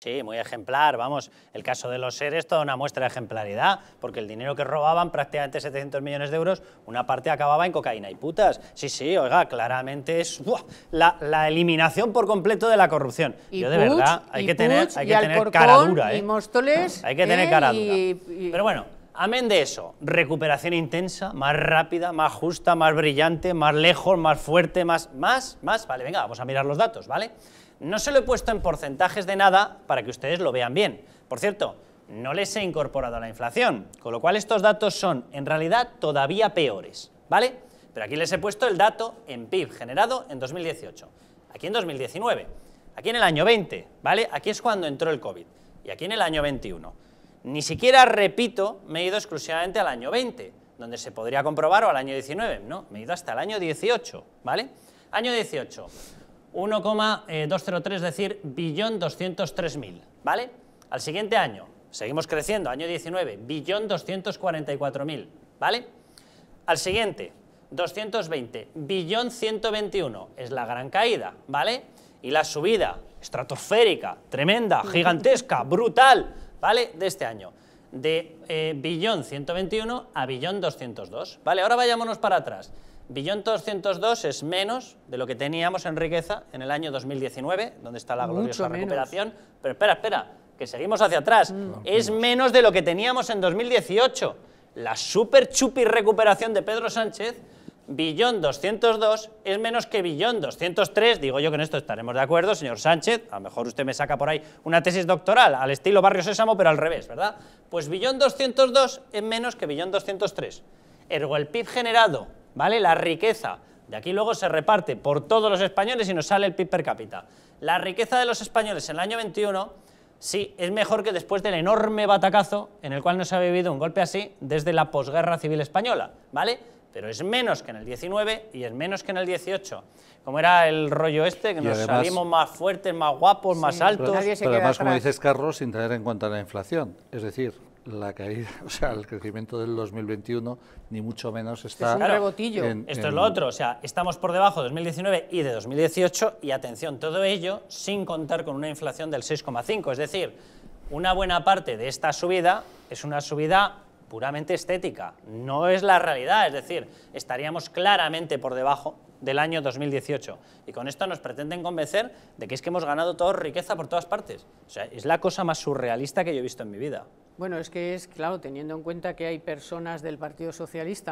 Sí, muy ejemplar, vamos, el caso de los seres toda una muestra de ejemplaridad, porque el dinero que robaban, prácticamente 700 millones de euros, una parte acababa en cocaína y putas. Sí, sí, oiga, claramente es La, eliminación por completo de la corrupción. Yo de verdad, hay que tener, ¿eh? cara dura. ¿eh? hay que tener cara dura. Pero bueno, Amén de eso, recuperación intensa, más rápida, más justa, más brillante, más lejos, más fuerte, más, más, más. Vale, venga, vamos a mirar los datos, ¿vale? No se lo he puesto en porcentajes de nada para que ustedes lo vean bien. Por cierto, no les he incorporado a la inflación, con lo cual estos datos son, en realidad, todavía peores, ¿vale? Pero aquí les he puesto el dato en PIB generado en 2018, aquí en 2019, aquí en el año 20, ¿vale? Aquí es cuando entró el COVID y aquí en el año 21. Ni siquiera, repito, me he ido exclusivamente al año 20, donde se podría comprobar, o al año 19, no, me he ido hasta el año 18, ¿vale? Año 18, 1,203, es decir, billón 203.000, ¿vale? Al siguiente año, seguimos creciendo, año 19, billón 244.000, ¿vale? Al siguiente, 220, billón 121, es la gran caída, ¿vale? Y la subida, estratosférica, tremenda, gigantesca, brutal, ¿vale? De este año, de eh, billón 121 a billón 202, ¿vale? Ahora vayámonos para atrás. Billón 202 es menos de lo que teníamos en riqueza en el año 2019, donde está la gloriosa recuperación. Pero espera, espera, que seguimos hacia atrás. Mm. es menos. menos de lo que teníamos en 2018. La super chupi recuperación de Pedro Sánchez billón 202 es menos que billón 203, digo yo que en esto estaremos de acuerdo, señor Sánchez, a lo mejor usted me saca por ahí una tesis doctoral al estilo Barrio Sésamo, pero al revés, ¿verdad? Pues billón 202 es menos que billón 203. Ergo, el PIB generado, ¿vale? La riqueza, de aquí luego se reparte por todos los españoles y nos sale el PIB per cápita. La riqueza de los españoles en el año 21, sí, es mejor que después del enorme batacazo en el cual no se ha vivido un golpe así desde la posguerra civil española, ¿vale? pero es menos que en el 19 y es menos que en el 18. Como era el rollo este, que nos salimos más fuertes, más guapos, más altos. Pero, además, como dices, Carlos, sin tener en cuenta la inflación. Es decir, la caída, o sea, el crecimiento del 2021, ni mucho menos este está. Es un rebotillo. Esto es lo otro, o sea, estamos por debajo de 2019 y de 2018, y atención, todo ello sin contar con una inflación del 6,5. Es decir, una buena parte de esta subida es una subida puramente estética, no es la realidad, es decir, estaríamos claramente por debajo del año 2018. Y con esto nos pretenden convencer de que es que hemos ganado toda riqueza por todas partes. O sea, es la cosa más surrealista que yo he visto en mi vida. Bueno, es que es, claro, teniendo en cuenta que hay personas del Partido Socialista